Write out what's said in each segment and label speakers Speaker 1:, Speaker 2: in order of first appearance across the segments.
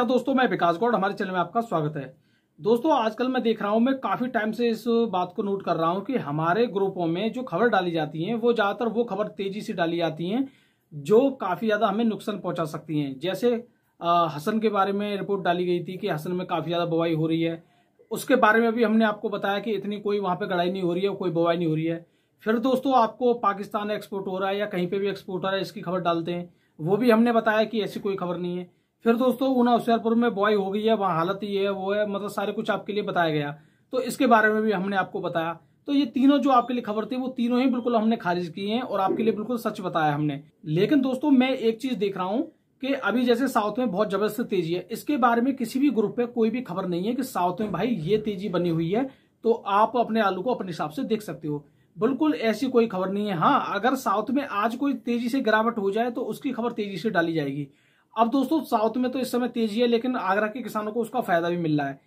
Speaker 1: नमस्कार दोस्तों मैं विकास गौड़ हमारे चैनल में आपका स्वागत है दोस्तों आजकल मैं देख रहा हूं मैं काफ़ी टाइम से इस बात को नोट कर रहा हूं कि हमारे ग्रुपों में जो खबर डाली जाती हैं वो ज़्यादातर वो खबर तेज़ी से डाली जाती हैं जो काफ़ी ज़्यादा हमें नुकसान पहुंचा सकती हैं जैसे आ, हसन के बारे में रिपोर्ट डाली गई थी कि हसन में काफ़ी ज़्यादा बवाई हो रही है उसके बारे में भी हमने आपको बताया कि इतनी कोई वहां पर गड़ाई नहीं हो रही है कोई बवाई नहीं हो रही है फिर दोस्तों आपको पाकिस्तान एक्सपोर्ट हो रहा है या कहीं पर भी एक्सपोर्ट हो रहा है इसकी खबर डालते हैं वो भी हमने बताया कि ऐसी कोई खबर नहीं है फिर दोस्तों ऊना होशियारपुर में बॉय हो गई है वहाँ हालत ये है वो है मतलब सारे कुछ आपके लिए बताया गया तो इसके बारे में भी हमने आपको बताया तो ये तीनों जो आपके लिए खबर थी वो तीनों ही बिल्कुल हमने खारिज किए हैं और आपके लिए बिल्कुल सच बताया हमने लेकिन दोस्तों मैं एक चीज देख रहा हूँ कि अभी जैसे साउथ में बहुत जबरदस्त तेजी है इसके बारे में किसी भी ग्रुप पे कोई भी खबर नहीं है कि साउथ में भाई ये तेजी बनी हुई है तो आप अपने आलू को अपने हिसाब से देख सकते हो बिल्कुल ऐसी कोई खबर नहीं है हाँ अगर साउथ में आज कोई तेजी से गिरावट हो जाए तो उसकी खबर तेजी से डाली जाएगी अब दोस्तों साउथ में तो इस समय तेजी है लेकिन आगरा के किसानों को उसका फायदा भी मिल रहा है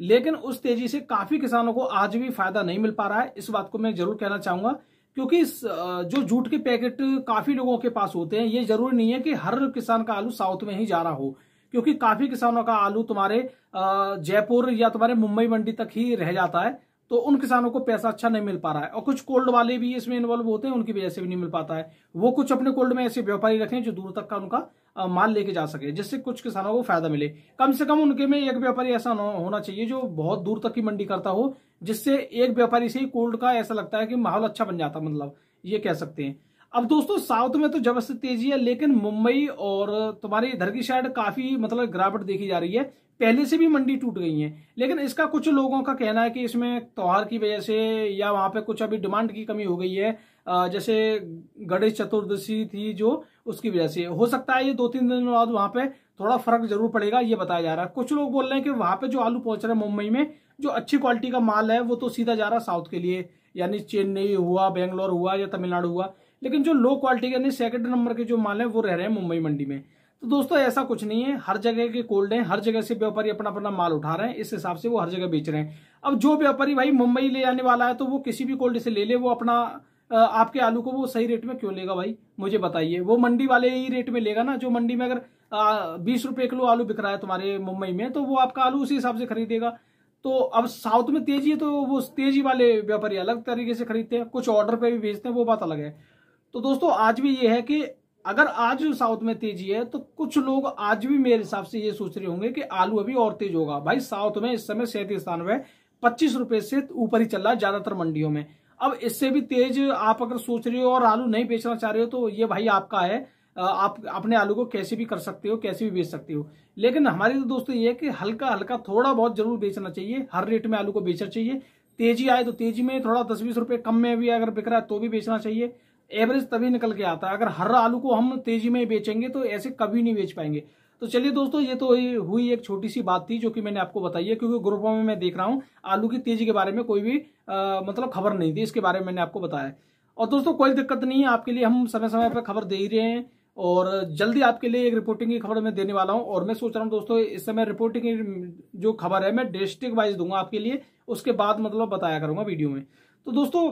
Speaker 1: लेकिन उस तेजी से काफी किसानों को आज भी फायदा नहीं मिल पा रहा है इस बात को मैं जरूर कहना चाहूंगा क्योंकि जो जूट के पैकेट काफी लोगों के पास होते हैं ये जरूरी नहीं है कि हर किसान का आलू साउथ में ही जा रहा हो क्योंकि काफी किसानों का आलू तुम्हारे जयपुर या तुम्हारे मुंबई मंडी तक ही रह जाता है तो उन किसानों को पैसा अच्छा नहीं मिल पा रहा है और कुछ कोल्ड वाले भी इसमें इन्वॉल्व होते हैं उनकी वजह से भी नहीं मिल पाता है वो कुछ अपने कोल्ड में ऐसे व्यापारी रखें जो दूर तक का उनका माल लेके जा सके जिससे कुछ किसानों को फायदा मिले कम से कम उनके में एक व्यापारी ऐसा होना चाहिए जो बहुत दूर तक की मंडी करता हो जिससे एक व्यापारी से ही कोल्ड का ऐसा लगता है कि माहौल अच्छा बन जाता मतलब ये कह सकते हैं अब दोस्तों साउथ में तो जबरदस्त तेजी है लेकिन मुंबई और तुम्हारी इधर की साइड काफी मतलब गिरावट देखी जा रही है पहले से भी मंडी टूट गई है लेकिन इसका कुछ लोगों का कहना है कि इसमें त्योहार की वजह से या वहां पे कुछ अभी डिमांड की कमी हो गई है जैसे गणेश चतुर्दशी थी जो उसकी वजह से हो सकता है ये दो तीन दिन बाद वहाँ पे थोड़ा फर्क जरूर पड़ेगा ये बताया जा रहा है कुछ लोग बोल रहे हैं कि वहाँ पे जो आलू पहुंच रहे हैं मुंबई में जो अच्छी क्वालिटी का माल है वो तो सीधा जा रहा है साउथ के लिए यानी चेन्नई हुआ बेंगलोर हुआ या तमिलनाडु हुआ लेकिन जो लो क्वालिटी यानी सेकेंड नंबर के जो माल है वो रह रहे हैं मुंबई मंडी में तो दोस्तों ऐसा कुछ नहीं है हर जगह के कोल्ड हैं हर जगह से व्यापारी अपना अपना माल उठा रहे हैं इस हिसाब से वो हर जगह बेच रहे हैं अब जो व्यापारी भाई मुंबई ले आने वाला है तो वो किसी भी कोल्ड से ले ले वो अपना आपके आलू को वो सही रेट में क्यों लेगा भाई मुझे बताइए वो मंडी वाले ही रेट में लेगा ना जो मंडी में अगर बीस रुपए किलो आलू बिक रहा है तुम्हारे मुंबई में तो वो आपका आलू उसी हिसाब से खरीदेगा तो अब साउथ में तेजी है तो वो तेजी वाले व्यापारी अलग तरीके से खरीदते हैं कुछ ऑर्डर पे भी भेजते हैं वो बात अलग है तो दोस्तों आज भी ये है कि अगर आज साउथ में तेजी है तो कुछ लोग आज भी मेरे हिसाब से ये सोच रहे होंगे कि आलू अभी और तेज होगा भाई साउथ में इस समय सैंतीस स्थान में पच्चीस रुपए से ऊपर ही चल रहा है ज्यादातर मंडियों में अब इससे भी तेज आप अगर सोच रहे हो और आलू नहीं बेचना चाह रहे हो तो ये भाई आपका है आप अपने आलू को कैसे भी कर सकते हो कैसे भी बेच सकते हो लेकिन हमारे तो दोस्तों ये है कि हल्का हल्का थोड़ा बहुत जरूर बेचना चाहिए हर रेट में आलू को बेचना चाहिए तेजी आए तो तेजी में थोड़ा दस बीस रुपए कम में भी अगर बिक रहा है तो भी बेचना चाहिए एवरेज तभी निकल के आता है अगर हर आलू को हम तेजी में बेचेंगे तो ऐसे कभी नहीं बेच पाएंगे तो चलिए दोस्तों ये तो हुई एक छोटी सी बात थी जो कि मैंने आपको बताई है क्योंकि ग्रुपों में मैं देख रहा हूँ आलू की तेजी के बारे में कोई भी आ, मतलब खबर नहीं थी इसके बारे में मैंने आपको बताया और दोस्तों कोई दिक्कत नहीं है आपके लिए हम समय समय पर खबर दे ही रहे हैं और जल्दी आपके लिए एक रिपोर्टिंग की खबर मैं देने वाला हूं और मैं सोच रहा हूं दोस्तों इस समय रिपोर्टिंग की जो खबर है मैं डिस्ट्रिक्ट वाइज दूंगा आपके लिए उसके बाद मतलब बताया करूंगा वीडियो में तो दोस्तों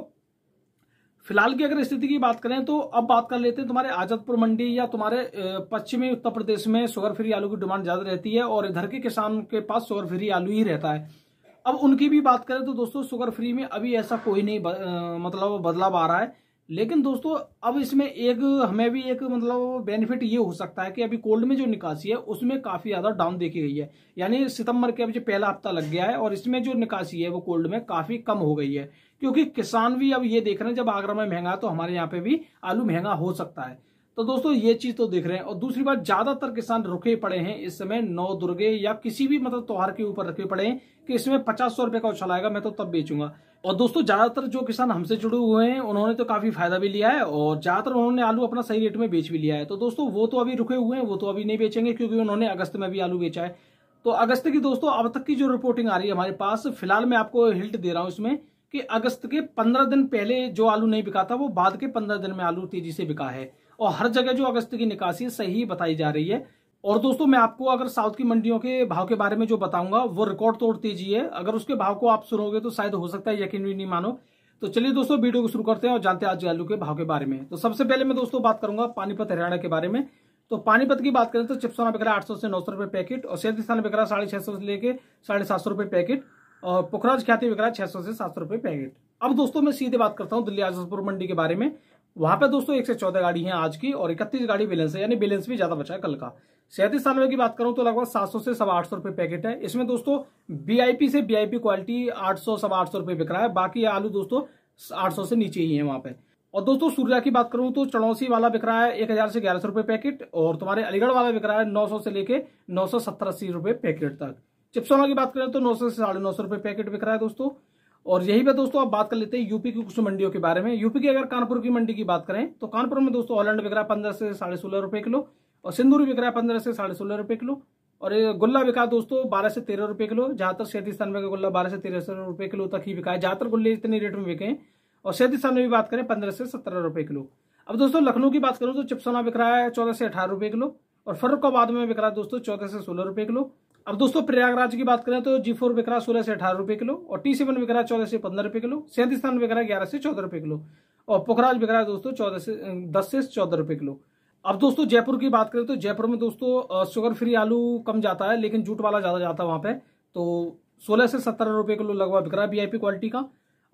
Speaker 1: फिलहाल की अगर स्थिति की बात करें तो अब बात कर लेते हैं तुम्हारे आजतपुर मंडी या तुम्हारे पश्चिमी उत्तर प्रदेश में शुगर फ्री आलू की डिमांड ज्यादा रहती है और इधर के किसान के पास शुगर फ्री आलू ही रहता है अब उनकी भी बात करें तो दोस्तों शुगर फ्री में अभी ऐसा कोई नहीं ब, आ, मतलब बदलाव आ रहा है लेकिन दोस्तों अब इसमें एक हमें भी एक मतलब बेनिफिट ये हो सकता है कि अभी कोल्ड में जो निकासी है उसमें काफ़ी ज़्यादा डाउन देखी गई है यानी सितंबर के अभी जो पहला हफ्ता लग गया है और इसमें जो निकासी है वो कोल्ड में काफ़ी कम हो गई है क्योंकि किसान भी अब ये देख रहे हैं जब आगरा में महंगा तो हमारे यहाँ पे भी आलू महंगा हो सकता है तो दोस्तों ये चीज तो देख रहे हैं और दूसरी बात ज्यादातर किसान रुके पड़े हैं इस समय नौ दुर्गे या किसी भी मतलब त्योहार के ऊपर रखे पड़े हैं कि इसमें पचास सौ रुपए का उछाल आएगा मैं तो तब बेचूंगा और दोस्तों ज्यादातर जो किसान हमसे जुड़े हुए हैं उन्होंने तो काफी फायदा भी लिया है और ज्यादातर उन्होंने आलू अपना सही रेट में बेच भी लिया है तो दोस्तों वो तो अभी रुके हुए हैं वो तो अभी नहीं बेचेंगे क्योंकि उन्होंने अगस्त में भी आलू बेचा है तो अगस्त की दोस्तों अब तक की जो रिपोर्टिंग आ रही है हमारे पास फिलहाल मैं आपको हिल्ट दे रहा हूं इसमें कि अगस्त के पंद्रह दिन पहले जो आलू नहीं बिका था वो बाद के पंद्रह दिन में आलू तेजी से बिका है और हर जगह जो अगस्त की निकासी सही बताई जा रही है और दोस्तों मैं आपको अगर साउथ की मंडियों के भाव के बारे में जो बताऊंगा वो रिकॉर्ड तोड़ तेजी है अगर उसके भाव को आप सुनोगे तो शायद हो सकता है यकीन भी नहीं मानो तो चलिए दोस्तों वीडियो को शुरू करते हैं और जानते हैं आज आलू के भाव के बारे में तो सबसे पहले मैं दोस्तों बात करूंगा पानीपत हरियाणा के बारे में तो पानीपत की बात करें तो चिपसोना बिक रहा है आठ से नौ रुपए पैकेट और शेयर स्थान बिक रहा है साढ़े छह सौ से लेकर साढ़े सात सौ रुपए पैकेट और पुखराज ख्याति बिक रहा है छह सौ से सात सौ रुपए पैकेट अब दोस्तों मैं सीधे बात करता हूँ दिल्ली आजमपुर मंडी के बारे में वहां पे दोस्तों एक से चौदह गाड़ी है आज की और इकतीस गाड़ी बैलेंस है यानी बैलेंस भी ज्यादा बचा है कल का सैंतीस साल की बात करूं तो लगभग सात सौ से सवा आठ सौ रुपए पैकेट है इसमें दोस्तों बीआईपी से बीआईपी क्वालिटी आठ सौ सवा आठ सौ रुपए बिक रहा है बाकी आलू दोस्तों आठ सौ से नीचे ही है वहां पे और दोस्तों सूर्या की बात करूं तो चड़ौसी वाला बिक रहा है एक हजार से ग्यारह सौ रुपए पैकेट और तुम्हारे अलीगढ़ वाला बिक रहा है नौ सौ से लेकर नौ सौ सत्तर अस्सी रुपए पैकेट तक चिप्सोना की बात करें तो नौ सौ से साढ़े नौ सौ रुपए पैकेट बिक रहा है दोस्तों और यही पे दोस्तों आप बात कर लेते हैं यूपी की कुछ मंडियों के बारे में यूपी की अगर कानपुर की मंडी की बात करें तो कानपुर में दोस्तों ऑलैंड बिक रहा है पंद्रह से साढ़े सोलह रुपए किलो और सिंदूर बिक रहा है पंद्रह से साढ़े सोलह रुपए किलो और ये गुल्ला बिका दोस्तों बारह से तेरह रुपए किलो ज्यादातर सैंतीसानवे का गुल्ला बारह से तेरह सौ रुपए किलो तक ही बिका है ज्यादातर गुल्ले इतने रेट में बिके और सैंतीसानवे की बात करें पंद्रह से सत्रह रुपए किलो अब दोस्तों लखनऊ की बात करूँ तो चिपसोना बिक रहा है चौदह से अठारह रुपए किलो और फर्रुखाबाद में बिक रहा है दोस्तों चौदह से सोलह रुपए किलो अब दोस्तों प्रयागराज की बात करें तो जी फोर बिक रहा सोलह से अठारह रुपए किलो और टी सेवन बिक रहा चौदह से पंद्रह रुपए किलो सैंतीस स्थान बिक रहा ग्यारह से चौदह रुपए किलो और पोखराज बिक रहा है दोस्तों चौदह से दस से चौदह रुपए किलो अब दोस्तों जयपुर की बात करें तो जयपुर में दोस्तों शुगर फ्री आलू कम जाता है लेकिन जूट वाला ज्यादा जाता है वहां पे तो सोलह से सत्रह रुपए किलो लगभग बिक रहा है क्वालिटी का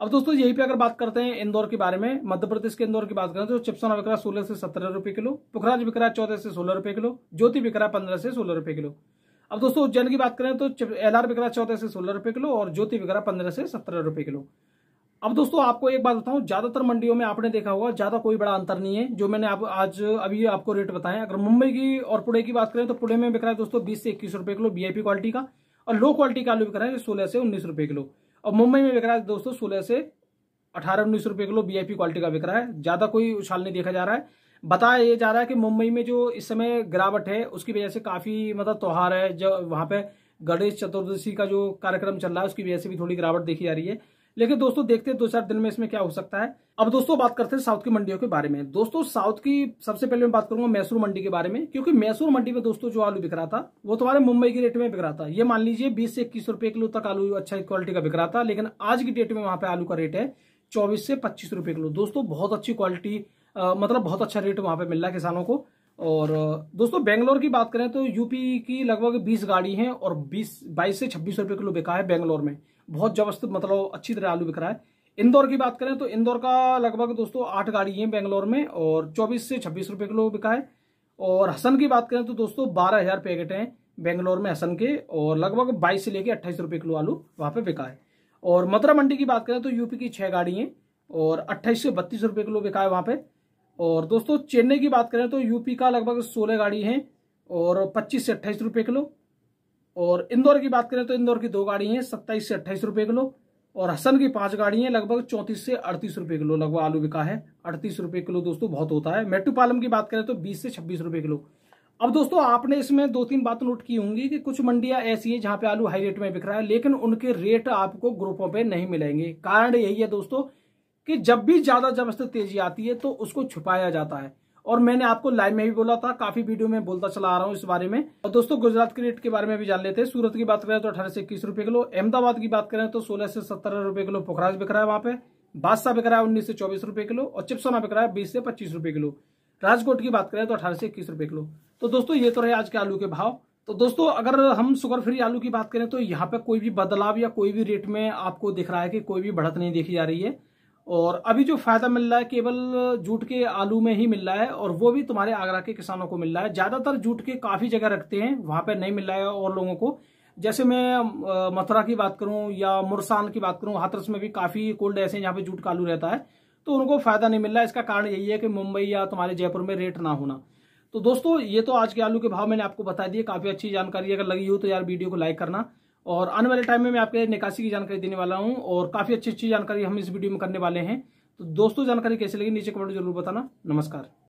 Speaker 1: अब दोस्तों यहीं पे अगर बात करते हैं इंदौर के बारे में मध्य प्रदेश के इंदौर की बात करें तो चिप्सोना बिक रहा सोलह से सत्रह रुपए किलो पुखराज बिक रहा है चौदह से सोलह रुपए किलो ज्योति बिक रहा है पंद्रह से सोलह रुपए किलो अब दोस्तों उज्जैन की बात करें तो एल आर बिकरा चौदह से सोलह रुपए किलो और ज्योति बिकरा पंद्रह से सत्रह रुपए किलो अब दोस्तों आपको एक बात बताऊं ज्यादातर मंडियों में आपने देखा होगा ज्यादा कोई बड़ा अंतर नहीं है जो मैंने आप आज अभी आपको रेट बताएं अगर मुंबई की और पुणे की बात करें तो पुणे में बिक रहा है दोस्तों बीस से इक्कीस रुपए किलो बीआईपी क्वालिटी का और लो क्वालिटी का आलू बिक रहा है सोलह से उन्नीस रुपए किलो और मुंबई में बिक रहा है दोस्तों सोलह से अठारह उन्नीस रुपए किलो बीआईपी क्वालिटी का बिक रहा है ज्यादा कोई उछाल नहीं देखा जा रहा है बताया ये जा रहा है कि मुंबई में जो इस समय गिरावट है उसकी वजह से काफ़ी मतलब त्यौहार है जो वहाँ पे गणेश चतुर्दशी का जो कार्यक्रम चल रहा है उसकी वजह से भी थोड़ी गिरावट देखी जा रही है लेकिन दोस्तों देखते हैं दो चार दिन में इसमें क्या हो सकता है अब दोस्तों बात करते हैं साउथ की मंडियों के बारे में दोस्तों साउथ की सबसे पहले मैं बात करूंगा मैसूर मंडी के बारे में क्योंकि मैसूर मंडी में दोस्तों जो आलू बिक रहा था वो तुम्हारे तो मुंबई के रेट में बिक रहा था ये मान लीजिए बीस से इक्कीस रुपए किलो तक आलू अच्छा क्वालिटी का बिक रहा था लेकिन आज की डेट में वहां पर आलू का रेट है चौबीस से पच्चीस रुपए किलो दोस्तों बहुत अच्छी क्वालिटी मतलब बहुत अच्छा रेट वहाँ पे मिल रहा है किसानों को और दोस्तों बेंगलोर की बात करें तो यूपी की लगभग 20 गाड़ी हैं और 20 22 से छब्बीस रुपये किलो बिका है बेंगलोर में बहुत जबरदस्त मतलब अच्छी तरह आलू बिक रहा है इंदौर की बात करें तो इंदौर का लगभग दोस्तों आठ गाड़ी है बेंगलोर में और चौबीस से छब्बीस रुपये किलो बिका है और हसन की बात करें तो दोस्तों बारह हज़ार पैकेट हैं बेंगलोर में हसन के और लगभग बाईस से लेकर अट्ठाईस रुपये किलो आलू वहाँ पे बिका है और मथुरा मंडी की बात करें तो यूपी की छः गाड़ी हैं और अट्ठाईस से बत्तीस रुपये किलो बिका है वहाँ पे और दोस्तों चेन्नई की बात करें तो यूपी का लगभग सोलह गाड़ी है और पच्चीस से अट्ठाईस रुपए किलो और इंदौर की बात करें तो इंदौर की दो गाड़ी हैं सत्ताईस से अट्ठाईस रुपए किलो और हसन की पांच गाड़ी हैं लगभग चौंतीस से अड़तीस रुपए किलो लगभग आलू बिका है अड़तीस रुपए किलो दोस्तों बहुत होता है मेट्रोपालम की बात करें तो बीस से छब्बीस रुपए किलो अब दोस्तों आपने इसमें दो तीन बात नोट की होंगी कि कुछ मंडियां ऐसी है जहां पे आलू हाई रेट में बिक रहा है लेकिन उनके रेट आपको ग्रुपों पर नहीं मिलेंगे कारण यही है दोस्तों कि जब भी ज्यादा जबरदस्त तेजी आती है तो उसको छुपाया जाता है और मैंने आपको लाइव में भी बोला था काफी वीडियो में बोलता चला आ रहा हूँ इस बारे में और दोस्तों गुजरात के रेट के बारे में भी जान लेते हैं सूरत की बात करें तो अठारह से इक्कीस रुपए किलो अहमदाबाद की बात करें तो सोलह से सत्रह रुपए किलो पोखराज बिक रहा है वहां पे बादशाह बिक रहा है उन्नीस से चौबीस रुपए किलो और चिपसोना बिक रहा है बीस से पच्चीस रुपए किलो राजकोट की बात करें तो अठारह से इक्कीस रुपए किलो तो दोस्तों ये तो रहे आज के आलू के भाव तो दोस्तों अगर हम शुगर फ्री आलू की बात करें तो यहाँ पे कोई भी बदलाव या कोई भी रेट में आपको दिख रहा है कि कोई भी बढ़त नहीं देखी जा रही है और अभी जो फ़ायदा मिल रहा है केवल जूट के आलू में ही मिल रहा है और वो भी तुम्हारे आगरा के किसानों को मिल रहा है ज़्यादातर जूट के काफ़ी जगह रखते हैं वहां पर नहीं मिल रहा है और लोगों को जैसे मैं मथुरा की बात करूं या मुरसान की बात करूं हाथरस में भी काफ़ी कोल्ड ऐसे जहां पे जूट का आलू रहता है तो उनको फ़ायदा नहीं मिल रहा इसका कारण यही है कि मुंबई या तुम्हारे जयपुर में रेट ना होना तो दोस्तों ये तो आज के आलू के भाव मैंने आपको बता दिए काफ़ी अच्छी जानकारी अगर लगी हो तो यार वीडियो को लाइक करना और आने वाले टाइम में मैं आपके निकासी की जानकारी देने वाला हूँ और काफ़ी अच्छी अच्छी जानकारी हम इस वीडियो में करने वाले हैं तो दोस्तों जानकारी कैसे लगी नीचे कमेंट जरूर बताना नमस्कार